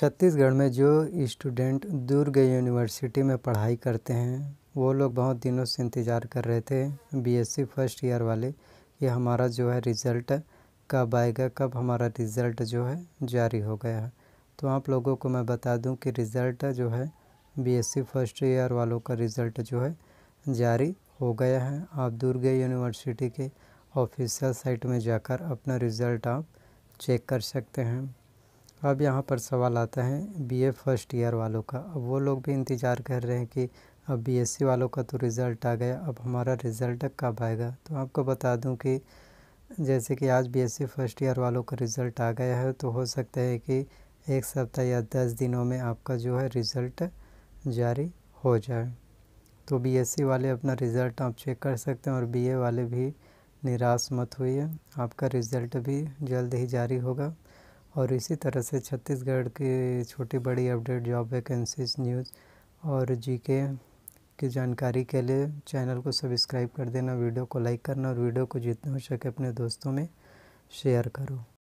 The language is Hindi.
छत्तीसगढ़ में जो इस्टूडेंट दुर्ग यूनिवर्सिटी में पढ़ाई करते हैं वो लोग बहुत दिनों से इंतज़ार कर रहे थे बीएससी फर्स्ट ईयर वाले कि हमारा जो है रिज़ल्ट कब आएगा कब हमारा रिज़ल्ट जो है जारी हो गया है तो आप लोगों को मैं बता दूं कि रिज़ल्ट जो है बीएससी फर्स्ट ईयर वालों का रिज़ल्ट जो है जारी हो गया है आप दुर्ग यूनिवर्सिटी के ऑफिशियल साइट में जाकर अपना रिज़ल्ट आप चेक कर सकते हैं अब यहाँ पर सवाल आता है बीए फर्स्ट ईयर वालों का अब वो लोग भी इंतज़ार कर रहे हैं कि अब बीएससी वालों का तो रिज़ल्ट आ गया अब हमारा रिज़ल्ट कब आएगा तो आपको बता दूं कि जैसे कि आज बीएससी फर्स्ट ईयर वालों का रिज़ल्ट आ गया है तो हो सकता है कि एक सप्ताह या दस दिनों में आपका जो है रिज़ल्ट जारी हो जाए तो बी वाले अपना रिज़ल्ट आप चेक कर सकते हैं और बी वाले भी निराश मत हुई है आपका रिज़ल्ट भी जल्द ही जारी होगा और इसी तरह से छत्तीसगढ़ की छोटी बड़ी अपडेट जॉब वैकेंसीज न्यूज़ और जीके की जानकारी के लिए चैनल को सब्सक्राइब कर देना वीडियो को लाइक करना और वीडियो को जितना हो सके अपने दोस्तों में शेयर करो